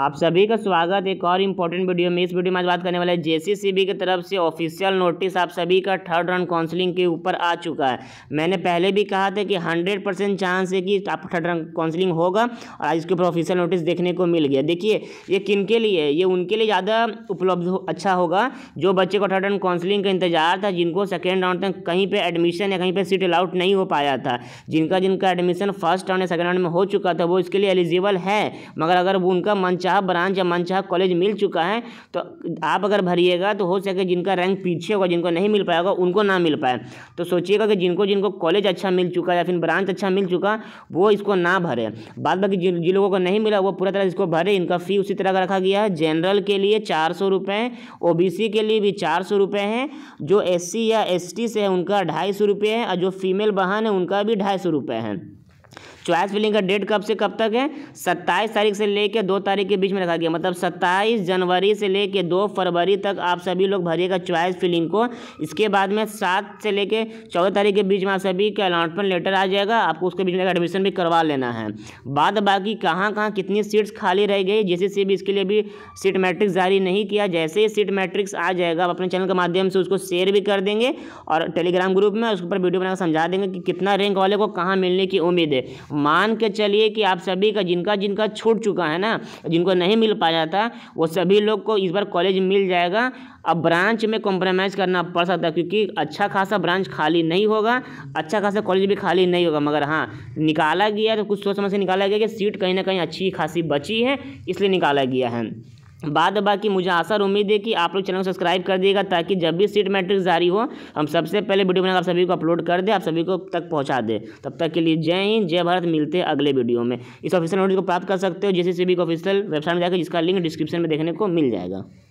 आप सभी का स्वागत एक और इम्पोर्टेंट वीडियो में इस वीडियो में आज बात करने वाले हैं जेसीसीबी की तरफ से ऑफिशियल नोटिस आप सभी का थर्ड राउंड काउंसलिंग के ऊपर आ चुका है मैंने पहले भी कहा था कि हंड्रेड परसेंट चांस है कि आप थर्ड राउंड काउंसलिंग होगा और आज इसके ऊपर ऑफिशियल नोटिस देखने को मिल गया देखिए ये किन के लिए ये उनके लिए ज़्यादा उपलब्ध हो, अच्छा होगा जो बच्चे को थर्ड राउंड काउंसलिंग का इंतजार था जिनको सेकेंड राउंड तक कहीं पर एडमिशन या कहीं पर सीट अलाउट नहीं हो पाया था जिनका जिनका एडमिशन फर्स्ट राउंड या सेकेंड राउंड में हो चुका था वो इसके लिए एलिजिबल है मगर अगर वो उनका मन मनचाहा ब्रांच या मनचाहा कॉलेज मिल चुका है तो आप अगर भरिएगा तो हो सके जिनका रैंक पीछे होगा जिनको नहीं मिल पाएगा उनको ना मिल पाए तो सोचिएगा कि जिनको जिनको कॉलेज अच्छा मिल चुका या फिर ब्रांच अच्छा मिल चुका वो इसको ना भरे बाद बाकी जिन जिन लोगों को नहीं मिला वो पूरा तरह इसको भरे इनका फ़ी उसी तरह का रखा गया है जनरल के लिए चार सौ रुपये ओ के लिए भी चार सौ रुपये हैं जो एस या एस से है उनका ढाई सौ रुपये है और जो फीमेल वाहन है उनका भी ढाई सौ रुपये है चॉइस फिलिंग का डेट कब से कब तक है सत्ताईस तारीख से लेकर दो तारीख के बीच में रखा गया मतलब सत्ताईस जनवरी से लेकर दो फरवरी तक आप सभी लोग भरिएगा चॉइस फिलिंग को इसके बाद में सात से लेकर चौदह तारीख के बीच में आप सभी का अलाउटमेंट लेटर आ जाएगा आपको उसके बीच में एडमिशन भी करवा लेना है बाद बाकी कहाँ कहाँ कितनी सीट्स खाली रह गई जैसे से भी इसके लिए भी सीट मैट्रिक्स जारी नहीं किया जैसे ही सीट मैट्रिक्स आ जाएगा आप अपने चैनल के माध्यम से उसको शेयर भी कर देंगे और टेलीग्राम ग्रुप में उसके ऊपर वीडियो बनाकर समझा देंगे कि कितना रैंक वाले को कहाँ मिलने की उम्मीद है मान के चलिए कि आप सभी का जिनका जिनका छूट चुका है ना जिनको नहीं मिल पाया था वो सभी लोग को इस बार कॉलेज मिल जाएगा अब ब्रांच में कॉम्प्रोमाइज़ करना पड़ सकता है क्योंकि अच्छा खासा ब्रांच खाली नहीं होगा अच्छा खासा कॉलेज भी खाली नहीं होगा मगर हाँ निकाला गया तो कुछ सोच समझ से निकाला गया कि सीट कहीं ना कहीं अच्छी खासी बची है इसलिए निकाला गया है बाद बाकी मुझे आशा और उम्मीद है कि आप लोग चैनल को सब्सक्राइब कर दिएगा ताकि जब भी सीट मैट्रिक्स जारी हो हम सबसे पहले वीडियो बनाकर आप सभी को अपलोड कर दे आप सभी को तक पहुंचा दे तब तक के लिए जय हिंद जय भारत मिलते हैं अगले वीडियो में इस ऑफिशियल नोटिस को प्राप्त कर सकते हो जैसे सी बी ऑफिशियल वेबसाइट में जाकर जिसका लिंक डिस्क्रिप्शन में देखने को मिल जाएगा